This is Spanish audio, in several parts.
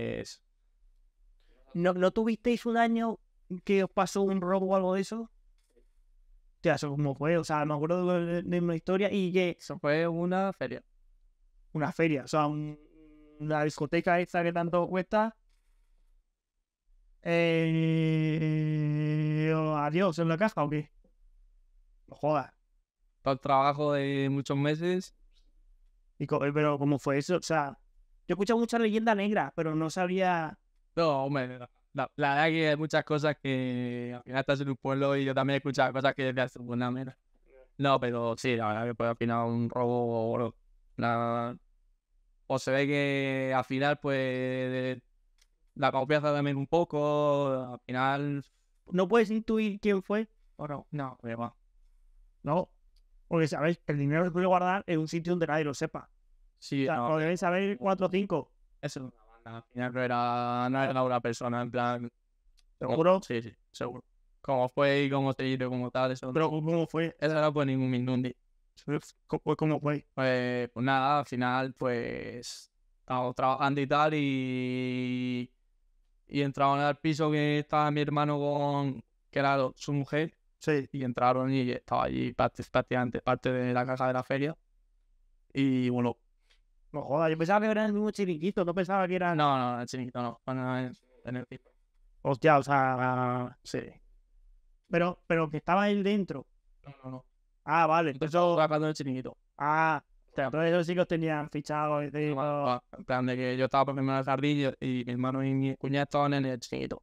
Pues, ¿No, tuvisteis un año que os pasó un robo o algo de eso? O sea, eso como fue, o sea, me acuerdo de, una historia y que... Eso fue una feria. Una feria, o sea, una discoteca esa que tanto cuesta. Eh, oh, adiós, en la caja o qué? No Todo trabajo de muchos meses. Y, pero, ¿cómo fue eso? O sea, yo he escuchado mucha leyenda negra, pero no sabía. No, hombre, La, verdad que hay muchas cosas que al final estás en un pueblo y yo también he escuchado cosas que de hace buena mera. No, pero sí, la verdad que puede al un robo o, o se ve que al final pues la confianza también un poco, al final... ¿No puedes intuir quién fue? ¿O no? No, pero... No, porque ¿sabéis? el dinero se puede guardar en un sitio donde nadie lo sepa. Sí, o no. podríais saber cuatro o cinco. Eso es una banda. Al final no era, no era una persona, en plan. ¿Seguro? sí, sí, seguro. Cómo fue y cómo se hizo, cómo tal, eso. Pero, ¿cómo fue? Eso no fue ningún minundi. Pues, pues, ¿Cómo, fue? Pues, pues, nada, al final, pues. estaba trabajando y tal, y. Y entraron al piso que estaba mi hermano con. que era su mujer. Sí. Y entraron y estaba allí prácticamente parte de la casa de la feria. Y bueno, no jodas, yo pensaba que era el mismo chiringuito, no pensaba que era. No, no, el chiringuito no. Hostia, o sea, sí. Pero, pero que estaba él dentro. No, no, no. Ah, vale. Entonces, hablando del chiringuito. Ah, entonces esos chicos que chicos tenían fichados. Y en plan de que yo estaba por primera jardín y, y mi hermano y mi cuñado estaban en el chiringuito.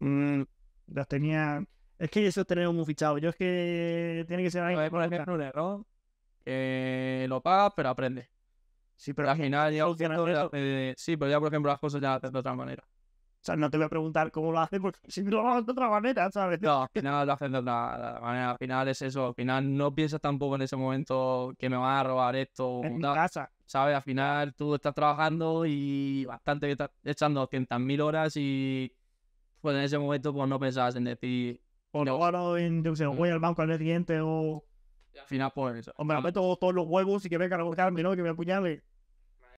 Mm, los tenían. Es que esos tenemos muy fichado. Yo es que tiene que ser alguien. Por ejemplo, un error. lo pagas, pero aprende. Sí, pero al final ya, eh, sí, pero ya por ejemplo las cosas ya hacen de otra manera. O sea, no te voy a preguntar cómo lo haces porque si lo haces de otra manera, ¿sabes? No, al final lo haces de otra manera. Al final es eso. Al final no piensas tampoco en ese momento que me van a robar esto. En casa. ¿Sabes? Al final tú estás trabajando y bastante que estás echando 200.000 horas y pues en ese momento pues no pensabas en decir... O no, no en, que voy mm. al banco al día siguiente o... al final pues... me la meto todos los huevos y que venga a buscarme, ¿no? Que me apuñale.